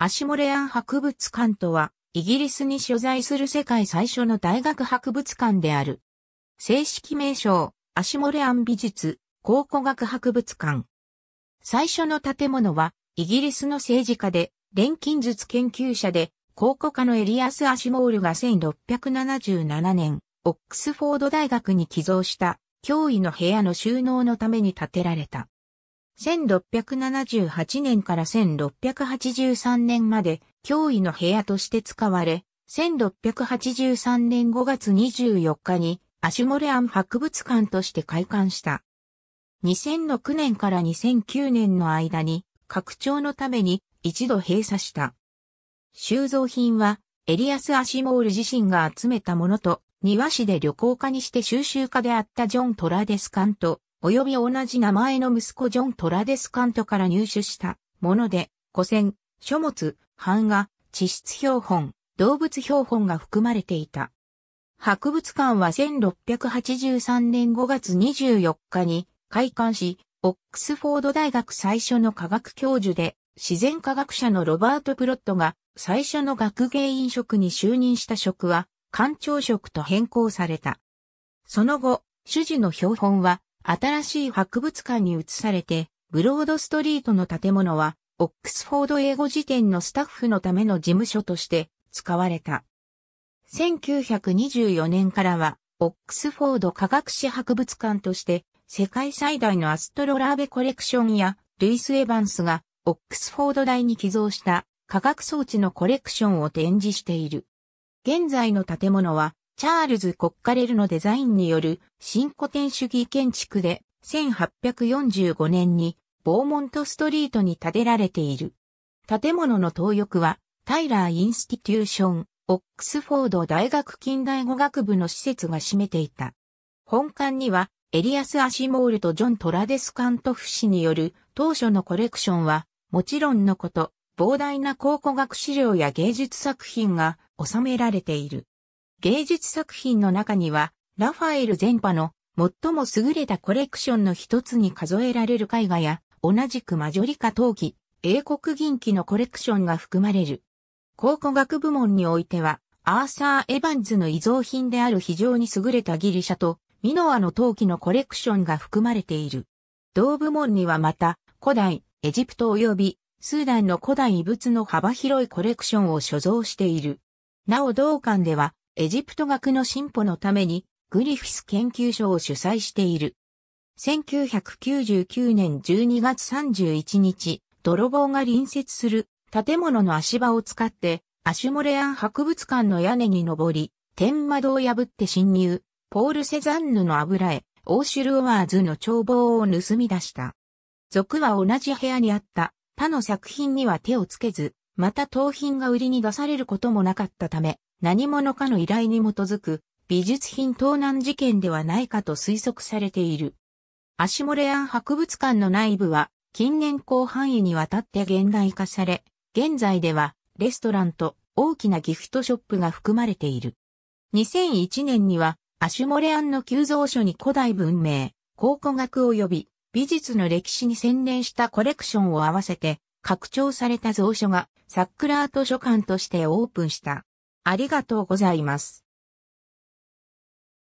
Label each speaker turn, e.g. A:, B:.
A: アシモレアン博物館とは、イギリスに所在する世界最初の大学博物館である。正式名称、アシモレアン美術、考古学博物館。最初の建物は、イギリスの政治家で、錬金術研究者で、考古家のエリアス・アシモールが1677年、オックスフォード大学に寄贈した、脅威の部屋の収納のために建てられた。1678年から1683年まで脅威の部屋として使われ、1683年5月24日にアシュモレアン博物館として開館した。2006年から2009年の間に拡張のために一度閉鎖した。収蔵品はエリアス・アシモール自身が集めたものと庭師で旅行家にして収集家であったジョン・トラデスカンと及び同じ名前の息子ジョン・トラデスカントから入手したもので、古銭、書物、版画、地質標本、動物標本が含まれていた。博物館は1683年5月24日に開館し、オックスフォード大学最初の科学教授で自然科学者のロバート・プロットが最初の学芸員職に就任した職は館長職と変更された。その後、主事の標本は新しい博物館に移されて、ブロードストリートの建物は、オックスフォード英語辞典のスタッフのための事務所として使われた。1924年からは、オックスフォード科学史博物館として、世界最大のアストロラーベコレクションや、ルイス・エヴァンスが、オックスフォード大に寄贈した科学装置のコレクションを展示している。現在の建物は、チャールズ・コッカレルのデザインによる新古典主義建築で1845年にボーモントストリートに建てられている。建物の東翼はタイラー・インスティテューション、オックスフォード大学近代語学部の施設が占めていた。本館にはエリアス・アシモールとジョン・トラデス・カントフ氏による当初のコレクションはもちろんのこと、膨大な考古学資料や芸術作品が収められている。芸術作品の中には、ラファエル全派の最も優れたコレクションの一つに数えられる絵画や、同じくマジョリカ陶器、英国銀器のコレクションが含まれる。考古学部門においては、アーサー・エヴァンズの遺贈品である非常に優れたギリシャと、ミノアの陶器のコレクションが含まれている。同部門にはまた、古代、エジプト及び、スーダンの古代遺物の幅広いコレクションを所蔵している。なお同館では、エジプト学の進歩のためにグリフィス研究所を主催している。1999年12月31日、泥棒が隣接する建物の足場を使ってアシュモレアン博物館の屋根に登り、天窓を破って侵入、ポール・セザンヌの油絵、オーシュル・オワーズの帳簿を盗み出した。族は同じ部屋にあった他の作品には手をつけず、また盗品が売りに出されることもなかったため、何者かの依頼に基づく美術品盗難事件ではないかと推測されている。アシモレアン博物館の内部は近年広範囲にわたって現代化され、現在ではレストランと大きなギフトショップが含まれている。2001年にはアシュモレアンの急増書に古代文明、考古学及び美術の歴史に専念したコレクションを合わせて拡張された蔵書がサックラート書館としてオープンした。ありがとうございます。